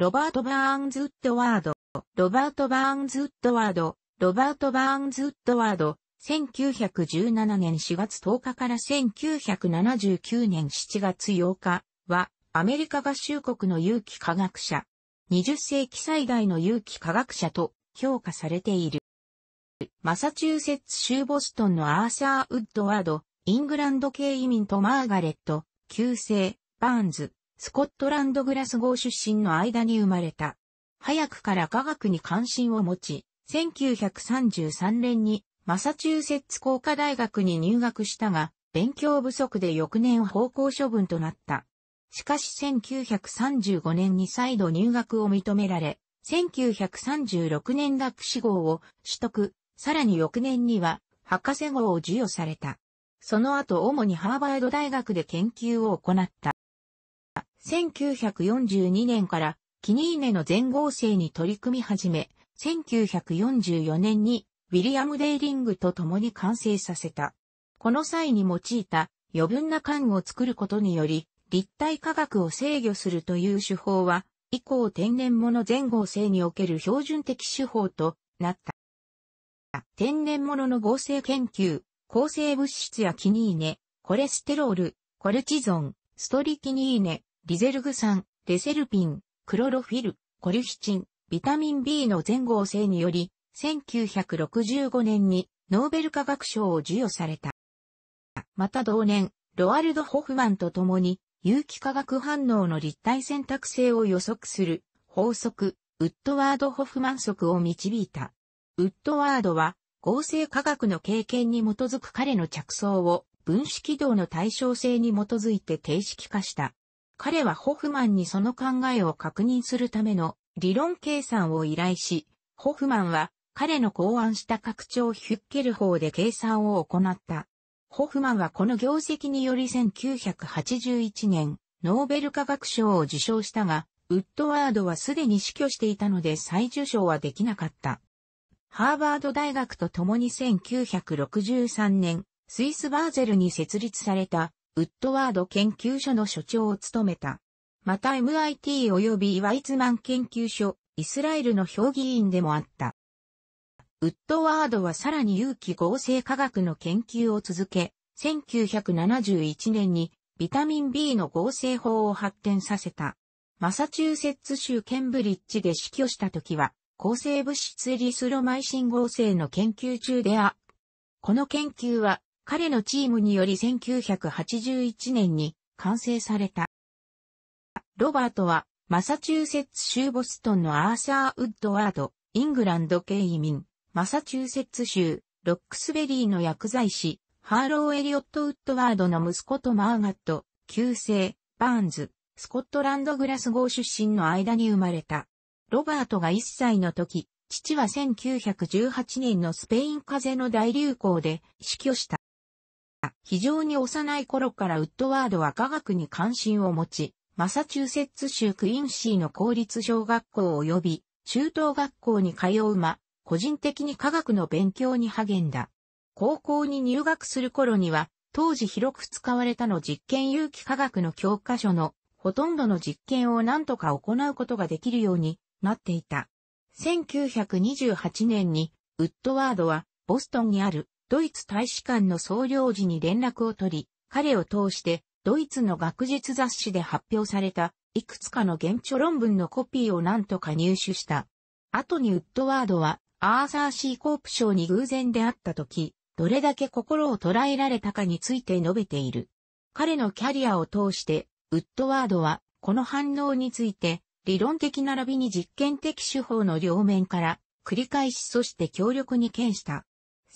ロバート・バーンズ・ウッドワード、ロバート・バーンズ・ウッドワード、ロバート・バーンズ・ウッドワード、1917年4月10日から1979年7月8日は、アメリカ合衆国の有機科学者、20世紀最大の有機科学者と評価されている。マサチューセッツ州ボストンのアーサー・ウッドワード、イングランド系移民とマーガレット、旧姓、バーンズ、スコットランドグラスゴー出身の間に生まれた。早くから科学に関心を持ち、1933年にマサチューセッツ工科大学に入学したが、勉強不足で翌年方向処分となった。しかし1935年に再度入学を認められ、1936年学士号を取得、さらに翌年には博士号を授与された。その後主にハーバード大学で研究を行った。1942年からキニーネの全合成に取り組み始め、1944年にウィリアム・デイリングと共に完成させた。この際に用いた余分な缶を作ることにより、立体化学を制御するという手法は、以降天然物全合成における標準的手法となった。天然物の合成研究、構成物質やキニーネ、コレステロール、コルチゾン、ストリキニーネ、リゼルグ酸、レセルピン、クロロフィル、コリュヒチン、ビタミン B の全合成により、1965年にノーベル化学賞を授与された。また同年、ロアルド・ホフマンと共に、有機化学反応の立体選択性を予測する法則、ウッドワード・ホフマン則を導いた。ウッドワードは、合成化学の経験に基づく彼の着想を分子軌道の対称性に基づいて定式化した。彼はホフマンにその考えを確認するための理論計算を依頼し、ホフマンは彼の考案した拡張ヒュッケル法で計算を行った。ホフマンはこの業績により1981年、ノーベル化学賞を受賞したが、ウッドワードはすでに死去していたので再受賞はできなかった。ハーバード大学と共に1963年、スイスバーゼルに設立されたウッドワード研究所の所長を務めた。また MIT 及びワイツマン研究所、イスラエルの評議員でもあった。ウッドワードはさらに有機合成科学の研究を続け、1971年にビタミン B の合成法を発展させた。マサチューセッツ州ケンブリッジで死去した時は、抗生物質リスロマイシン合成の研究中であ。この研究は彼のチームにより1981年に完成された。ロバートは、マサチューセッツ州ボストンのアーサー・ウッドワード、イングランド系移民、マサチューセッツ州、ロックスベリーの薬剤師、ハーロー・エリオット・ウッドワードの息子とマーガット、旧姓、バーンズ、スコットランド・グラスゴー出身の間に生まれた。ロバートが1歳の時、父は1918年のスペイン風邪の大流行で死去した。非常に幼い頃からウッドワードは科学に関心を持ち、マサチューセッツ州クインシーの公立小学校及び中等学校に通うま、個人的に科学の勉強に励んだ。高校に入学する頃には、当時広く使われたの実験有機科学の教科書のほとんどの実験を何とか行うことができるようになっていた。1928年にウッドワードはボストンにあるドイツ大使館の総領事に連絡を取り、彼を通してドイツの学術雑誌で発表されたいくつかの現著論文のコピーを何とか入手した。後にウッドワードはアーサー・シー・コープ賞に偶然出会った時、どれだけ心を捉えられたかについて述べている。彼のキャリアを通して、ウッドワードはこの反応について理論的並びに実験的手法の両面から繰り返しそして強力に検した。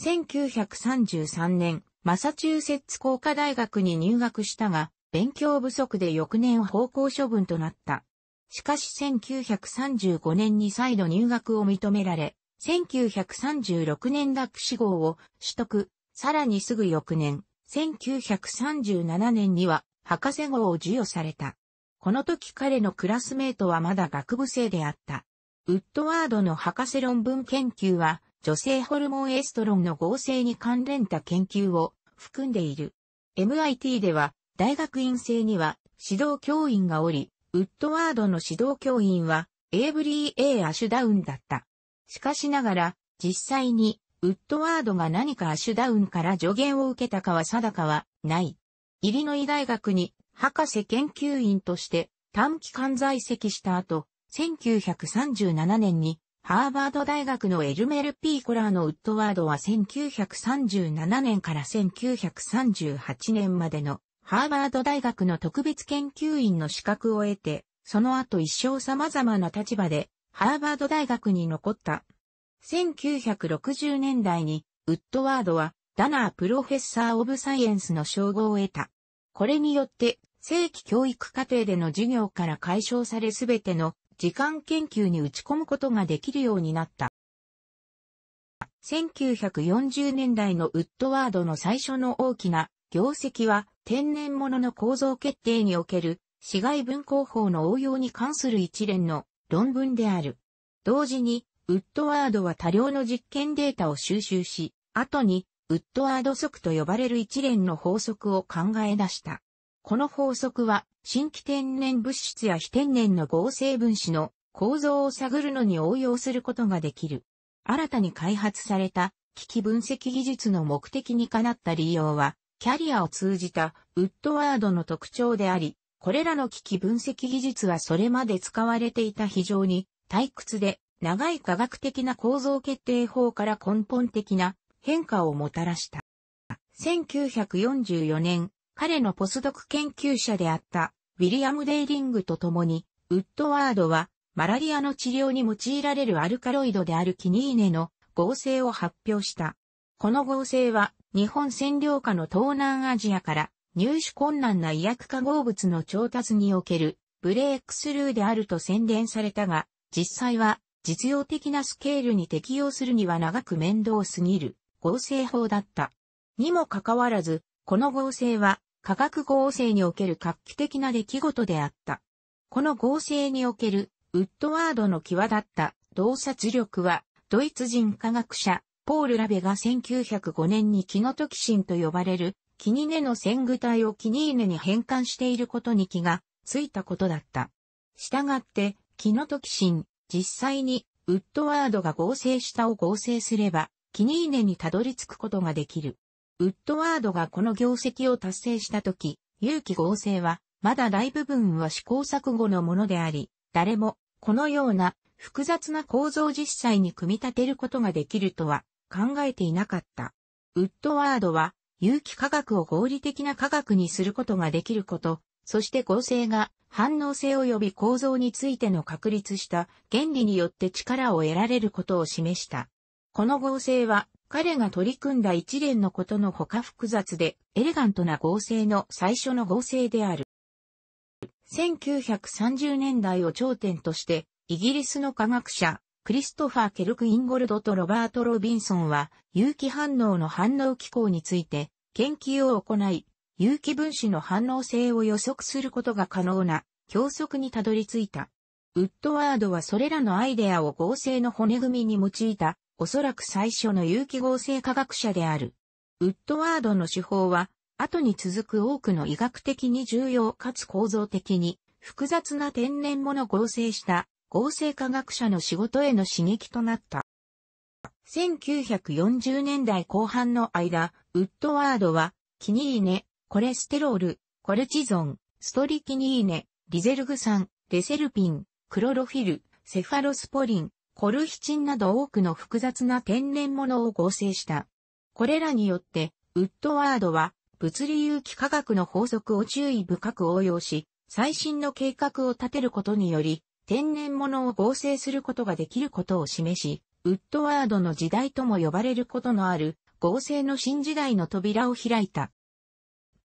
1933年、マサチューセッツ工科大学に入学したが、勉強不足で翌年方向処分となった。しかし1935年に再度入学を認められ、1936年学士号を取得、さらにすぐ翌年、1937年には博士号を授与された。この時彼のクラスメートはまだ学部生であった。ウッドワードの博士論文研究は女性ホルモンエストロンの合成に関連た研究を含んでいる。MIT では、大学院生には指導教員がおり、ウッドワードの指導教員は、エイブリー・エ A・ アシュダウンだった。しかしながら、実際に、ウッドワードが何かアシュダウンから助言を受けたかは定かはない。イリノイ大学に博士研究員として短期間在籍した後、1937年にハーバード大学のエルメル・ピーコラーのウッドワードは1937年から1938年までのハーバード大学の特別研究員の資格を得て、その後一生様々な立場でハーバード大学に残った。1960年代にウッドワードはダナープロフェッサー・オブ・サイエンスの称号を得た。これによって正規教育課程での授業から解消されすべての時間研究に打ち込むことができるようになった。1940年代のウッドワードの最初の大きな業績は天然物の構造決定における市外分工法の応用に関する一連の論文である。同時に、ウッドワードは多量の実験データを収集し、後に、ウッドワード則と呼ばれる一連の法則を考え出した。この法則は、新規天然物質や非天然の合成分子の構造を探るのに応用することができる。新たに開発された機器分析技術の目的にかなった利用は、キャリアを通じたウッドワードの特徴であり、これらの機器分析技術はそれまで使われていた非常に退屈で長い科学的な構造決定法から根本的な変化をもたらした。1944年、彼のポスドク研究者であったウィリアム・デイリングと共に、ウッドワードはマラリアの治療に用いられるアルカロイドであるキニーネの合成を発表した。この合成は日本占領下の東南アジアから入手困難な医薬化合物の調達におけるブレークスルーであると宣伝されたが、実際は実用的なスケールに適用するには長く面倒すぎる合成法だった。にもかかわらず、この合成は化学合成における画期的な出来事であった。この合成におけるウッドワードの際立った洞察力は、ドイツ人科学者、ポール・ラベが1905年にキノトキシンと呼ばれる、キニネの線具体をキニーネに変換していることに気がついたことだった。したがって、キノトキシン、実際にウッドワードが合成したを合成すれば、キニーネにたどり着くことができる。ウッドワードがこの業績を達成した時、有機合成は、まだ大部分は試行錯誤のものであり、誰も、このような複雑な構造実際に組み立てることができるとは考えていなかった。ウッドワードは、有機化学を合理的な化学にすることができること、そして合成が反応性及び構造についての確立した原理によって力を得られることを示した。この合成は彼が取り組んだ一連のことのほか複雑で、エレガントな合成の最初の合成である。1930年代を頂点として、イギリスの科学者、クリストファー・ケルク・インゴルドとロバート・ロビンソンは、有機反応の反応機構について、研究を行い、有機分子の反応性を予測することが可能な、教則にたどり着いた。ウッドワードはそれらのアイデアを合成の骨組みに用いたおそらく最初の有機合成科学者である。ウッドワードの手法は、後に続く多くの医学的に重要かつ構造的に複雑な天然物合成した合成科学者の仕事への刺激となった。1940年代後半の間、ウッドワードは、キニーネ、コレステロール、コルチゾン、ストリキニーネ、リゼルグ酸、デセルピン、クロロフィル、セファロスポリン、コルヒチンなど多くの複雑な天然物を合成した。これらによって、ウッドワードは、物理有機化学の法則を注意深く応用し、最新の計画を立てることにより、天然物を合成することができることを示し、ウッドワードの時代とも呼ばれることのある、合成の新時代の扉を開いた。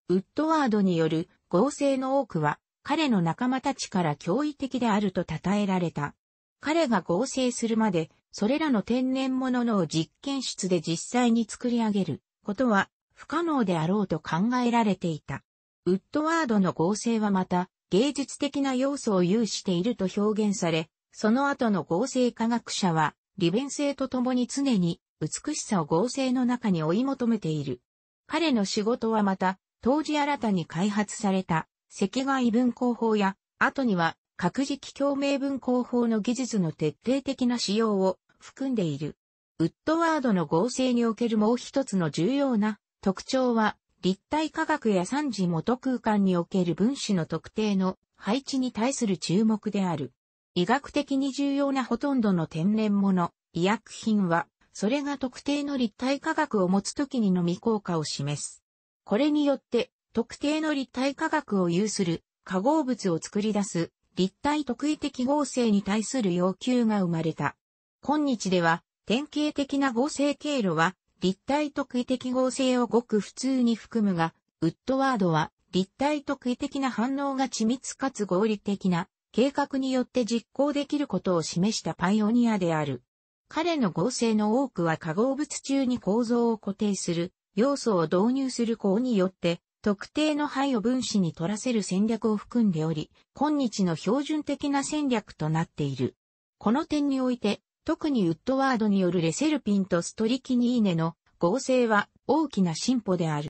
ウッドワードによる合成の多くは、彼の仲間たちから驚異的であると称えられた。彼が合成するまで、それらの天然物のを実験室で実際に作り上げることは不可能であろうと考えられていた。ウッドワードの合成はまた芸術的な要素を有していると表現され、その後の合成科学者は利便性とともに常に美しさを合成の中に追い求めている。彼の仕事はまた当時新たに開発された赤外分光法や後には各磁気共鳴分光法の技術の徹底的な使用を含んでいる。ウッドワードの合成におけるもう一つの重要な特徴は、立体科学や三次元空間における分子の特定の配置に対する注目である。医学的に重要なほとんどの天然物、医薬品は、それが特定の立体科学を持つときにのみ効果を示す。これによって、特定の立体科学を有する化合物を作り出す立体特異的合成に対する要求が生まれた。今日では、典型的な合成経路は、立体特異的合成をごく普通に含むが、ウッドワードは、立体特異的な反応が緻密かつ合理的な計画によって実行できることを示したパイオニアである。彼の合成の多くは化合物中に構造を固定する要素を導入する項によって特定の肺を分子に取らせる戦略を含んでおり、今日の標準的な戦略となっている。この点において、特にウッドワードによるレセルピンとストリキニーネの合成は大きな進歩である。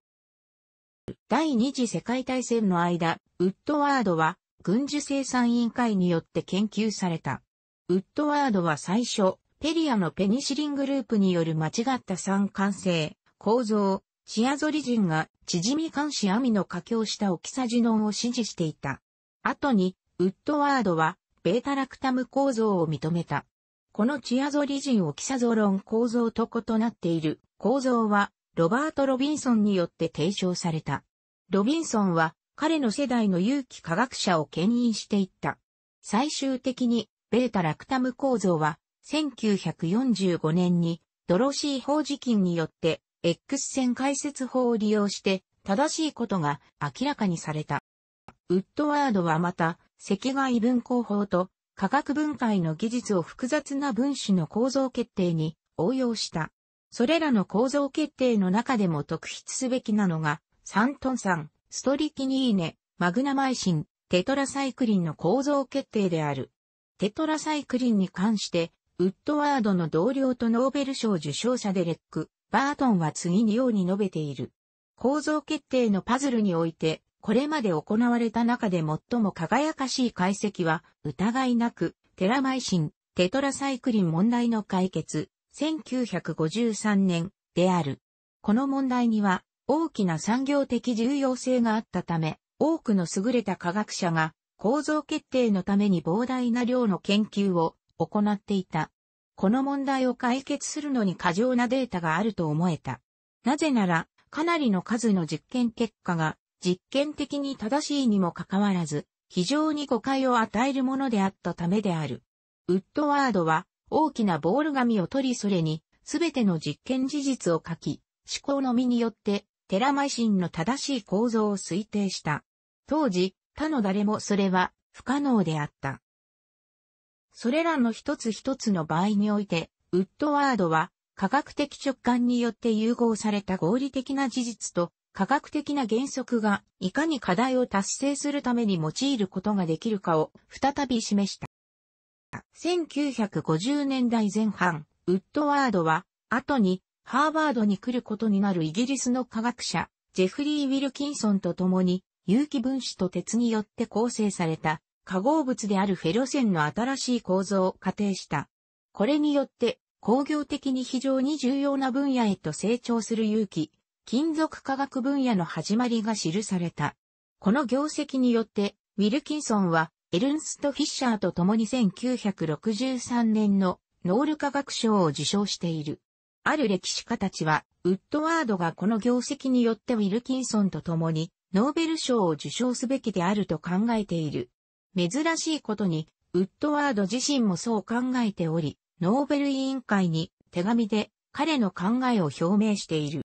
第二次世界大戦の間、ウッドワードは軍需生産委員会によって研究された。ウッドワードは最初、ペリアのペニシリングループによる間違った酸感性、構造、シアゾリ人が、縮み監視網の架橋したオキサジノンを支持していた。後に、ウッドワードは、ベータラクタム構造を認めた。このチアゾリ人オキサゾロン構造と異なっている構造は、ロバート・ロビンソンによって提唱された。ロビンソンは、彼の世代の有機科学者を牽引していった。最終的に、ベータラクタム構造は、1945年に、ドロシー・ホージキンによって X 線解説法を利用して正しいことが明らかにされた。ウッドワードはまた、赤外分光法と化学分解の技術を複雑な分子の構造決定に応用した。それらの構造決定の中でも特筆すべきなのが、サントン酸、ストリキニーネ、マグナマイシン、テトラサイクリンの構造決定である。テトラサイクリンに関して、ウッドワードの同僚とノーベル賞受賞者デレック、バートンは次にように述べている。構造決定のパズルにおいて、これまで行われた中で最も輝かしい解析は、疑いなく、テラマイシン、テトラサイクリン問題の解決、1953年である。この問題には、大きな産業的重要性があったため、多くの優れた科学者が構造決定のために膨大な量の研究を行っていた。この問題を解決するのに過剰なデータがあると思えた。なぜなら、かなりの数の実験結果が、実験的に正しいにもかかわらず、非常に誤解を与えるものであったためである。ウッドワードは、大きなボール紙を取りそれに、すべての実験事実を書き、思考のみによって、テラマイシンの正しい構造を推定した。当時、他の誰もそれは不可能であった。それらの一つ一つの場合において、ウッドワードは、科学的直感によって融合された合理的な事実と、科学的な原則が、いかに課題を達成するために用いることができるかを、再び示した。1950年代前半、ウッドワードは、後に、ハーバードに来ることになるイギリスの科学者、ジェフリー・ウィルキンソンと共に、有機分子と鉄によって構成された化合物であるフェロセンの新しい構造を仮定した。これによって、工業的に非常に重要な分野へと成長する勇気、金属化学分野の始まりが記された。この業績によって、ウィルキンソンは、エルンスト・フィッシャーと共に1963年のノール科学賞を受賞している。ある歴史家たちは、ウッドワードがこの業績によってウィルキンソンと共にノーベル賞を受賞すべきであると考えている。珍しいことに、ウッドワード自身もそう考えており、ノーベル委員会に手紙で彼の考えを表明している。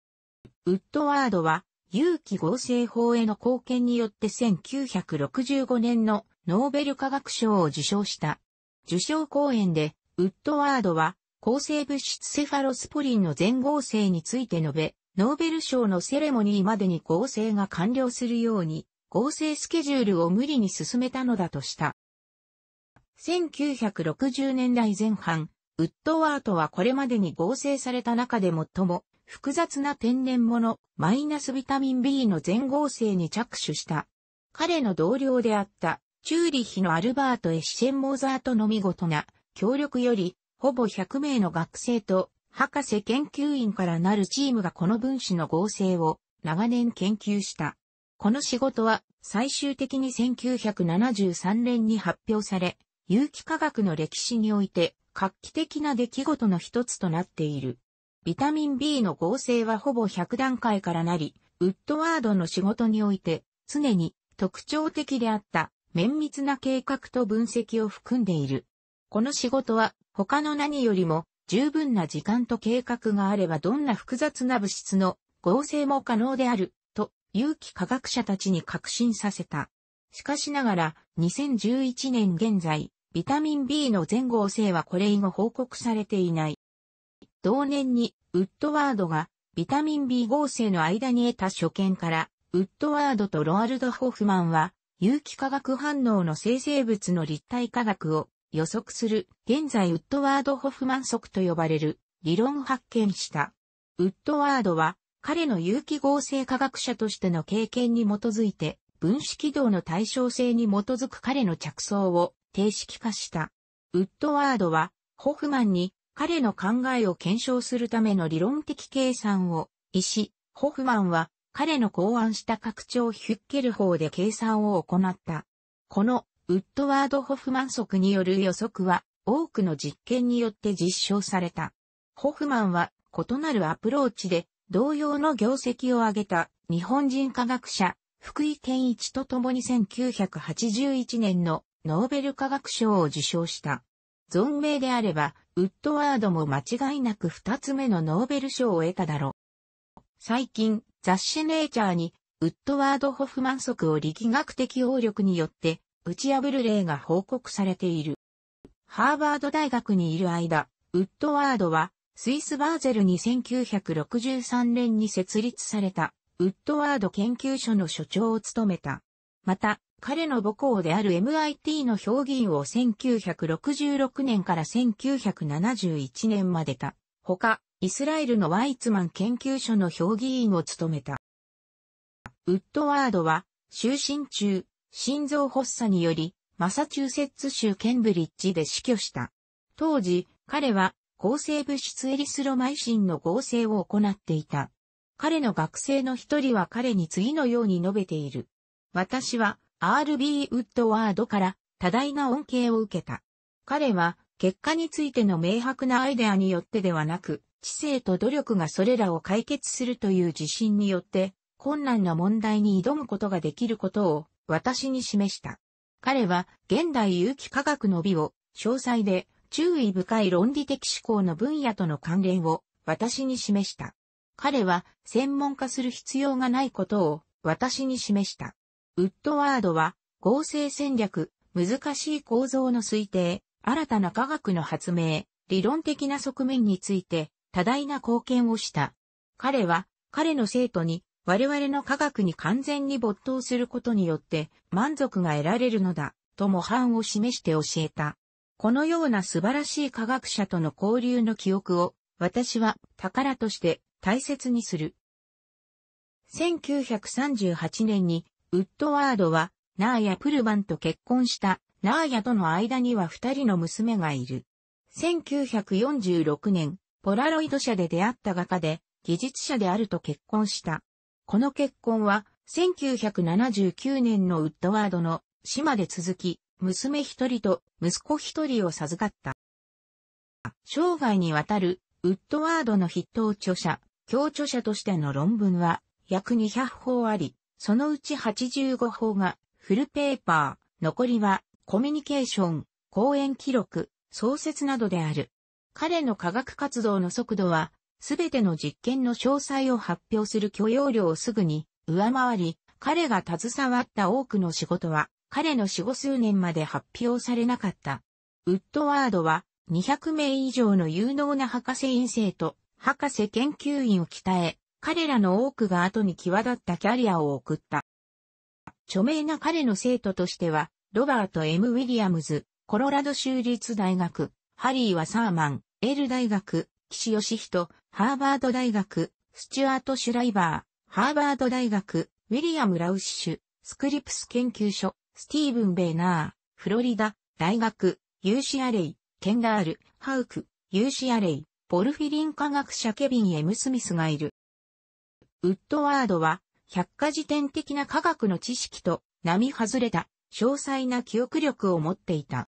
ウッドワードは、有機合成法への貢献によって1965年のノーベル化学賞を受賞した。受賞講演で、ウッドワードは、抗生物質セファロスポリンの全合成について述べ、ノーベル賞のセレモニーまでに合成が完了するように、合成スケジュールを無理に進めたのだとした。1960年代前半、ウッドワートはこれまでに合成された中で最も複雑な天然物マイナスビタミン B の全合成に着手した。彼の同僚であったチューリヒのアルバート・エッシェン・モーザートの見事な協力よりほぼ100名の学生と博士研究員からなるチームがこの分子の合成を長年研究した。この仕事は最終的に1973年に発表され、有機化学の歴史において画期的な出来事の一つとなっている。ビタミン B の合成はほぼ100段階からなり、ウッドワードの仕事において常に特徴的であった綿密な計画と分析を含んでいる。この仕事は他の何よりも十分な時間と計画があればどんな複雑な物質の合成も可能である有機科学者たちに革新させた。しかしながら、2011年現在、ビタミン B の全合成はこれ以後報告されていない。同年に、ウッドワードが、ビタミン B 合成の間に得た所見から、ウッドワードとロアルド・ホフマンは、有機化学反応の生成物の立体化学を予測する、現在ウッドワード・ホフマン則と呼ばれる理論発見した。ウッドワードは彼の有機合成科学者としての経験に基づいて、分子軌道の対称性に基づく彼の着想を定式化した。ウッドワードは、ホフマンに彼の考えを検証するための理論的計算を、医師、ホフマンは彼の考案した拡張ヒュッケル法で計算を行った。このウッドワード・ホフマン則による予測は多くの実験によって実証された。ホフマンは異なるアプローチで同様の業績を挙げた日本人科学者、福井健一と共に1981年のノーベル科学賞を受賞した。存命であれば、ウッドワードも間違いなく二つ目のノーベル賞を得ただろう。最近、雑誌ネイチャーに、ウッドワード・ホフマン則を力学的応力によって打ち破る例が報告されている。ハーバード大学にいる間、ウッドワードはスイスバーゼルに1963年に設立されたウッドワード研究所の所長を務めた。また、彼の母校である MIT の評議員を1966年から1971年までた。他、イスラエルのワイツマン研究所の評議員を務めた。ウッドワードは、就寝中、心臓発作により、マサチューセッツ州ケンブリッジで死去した。当時、彼は合成物質エリスロマイシンの合成を行っていた。彼の学生の一人は彼に次のように述べている。私は R.B. ウッドワードから多大な恩恵を受けた。彼は結果についての明白なアイデアによってではなく、知性と努力がそれらを解決するという自信によって、困難な問題に挑むことができることを私に示した。彼は現代有機科学の美を詳細で注意深い論理的思考の分野との関連を私に示した。彼は専門化する必要がないことを私に示した。ウッドワードは合成戦略、難しい構造の推定、新たな科学の発明、理論的な側面について多大な貢献をした。彼は彼の生徒に我々の科学に完全に没頭することによって満足が得られるのだと模範を示して教えた。このような素晴らしい科学者との交流の記憶を、私は宝として大切にする。1938年に、ウッドワードは、ナーヤ・プルバンと結婚したナーヤとの間には二人の娘がいる。1946年、ポラロイド社で出会った画家で、技術者であると結婚した。この結婚は、1979年のウッドワードの島で続き、娘一人と息子一人を授かった。生涯にわたるウッドワードの筆頭著者、教著者としての論文は約200法あり、そのうち85法がフルペーパー、残りはコミュニケーション、講演記録、創設などである。彼の科学活動の速度は、すべての実験の詳細を発表する許容量をすぐに上回り、彼が携わった多くの仕事は、彼の死後数年まで発表されなかった。ウッドワードは200名以上の有能な博士院生と博士研究員を鍛え、彼らの多くが後に際立ったキャリアを送った。著名な彼の生徒としては、ロバート・ M・ ウィリアムズ、コロラド州立大学、ハリー・ワサーマン、エル大学、岸義人、ハーバード大学、スチュアート・シュライバー、ハーバード大学、ウィリアム・ラウッシュ、スクリプス研究所、スティーブン・ベーナー、フロリダ、大学、ユーシアレイ、ケンダール、ハウク、ユーシアレイ、ポルフィリン科学者ケビン・エムスミスがいる。ウッドワードは、百科事典的な科学の知識と、並外れた、詳細な記憶力を持っていた。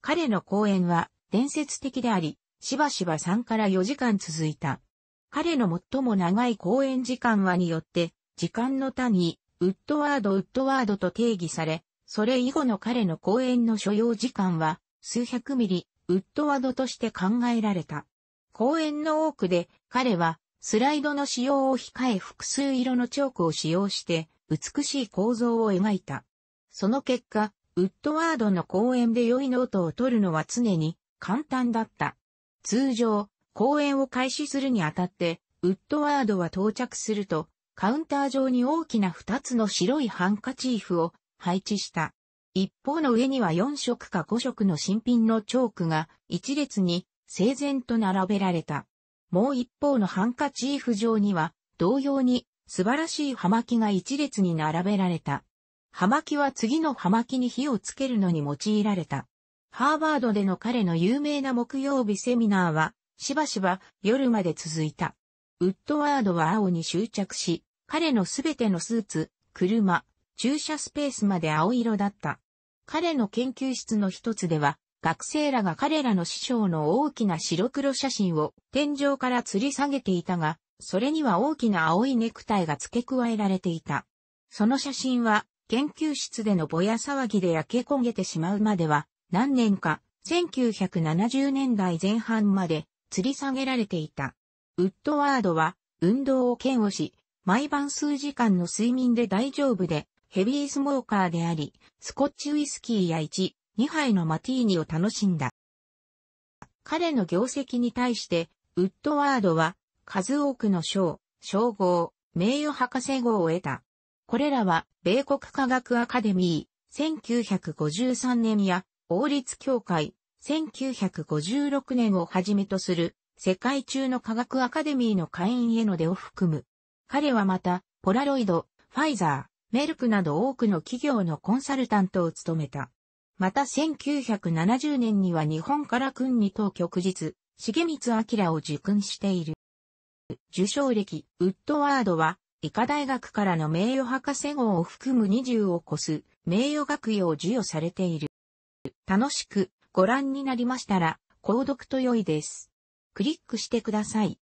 彼の講演は、伝説的であり、しばしば3から4時間続いた。彼の最も長い講演時間はによって、時間の単位、ウッドワードウッドワードと定義され、それ以後の彼の講演の所要時間は数百ミリ、ウッドワードとして考えられた。講演の多くで彼はスライドの使用を控え複数色のチョークを使用して美しい構造を描いた。その結果、ウッドワードの講演で良いノートを取るのは常に簡単だった。通常、講演を開始するにあたって、ウッドワードは到着すると、カウンター上に大きな二つの白いハンカチーフを配置した。一方の上には4色か5色の新品のチョークが一列に整然と並べられた。もう一方のハンカチーフ上には同様に素晴らしい葉巻が一列に並べられた。葉巻は次の葉巻に火をつけるのに用いられた。ハーバードでの彼の有名な木曜日セミナーはしばしば夜まで続いた。ウッドワードは青に執着し、彼のすべてのスーツ、車、駐車スペースまで青色だった。彼の研究室の一つでは、学生らが彼らの師匠の大きな白黒写真を天井から吊り下げていたが、それには大きな青いネクタイが付け加えられていた。その写真は、研究室でのぼや騒ぎで焼け焦げてしまうまでは、何年か、1970年代前半まで吊り下げられていた。ウッドワードは、運動を嫌悪し、毎晩数時間の睡眠で大丈夫で、ヘビースモーカーであり、スコッチウイスキーや1、2杯のマティーニを楽しんだ。彼の業績に対して、ウッドワードは、数多くの賞、称号、名誉博士号を得た。これらは、米国科学アカデミー、1953年や、王立協会、1956年をはじめとする、世界中の科学アカデミーの会員への出を含む。彼はまた、ポラロイド、ファイザー、メルクなど多くの企業のコンサルタントを務めた。また1970年には日本から君に当局日、重光明を受訓している。受賞歴、ウッドワードは、医科大学からの名誉博士号を含む20を超す名誉学位を授与されている。楽しくご覧になりましたら、購読と良いです。クリックしてください。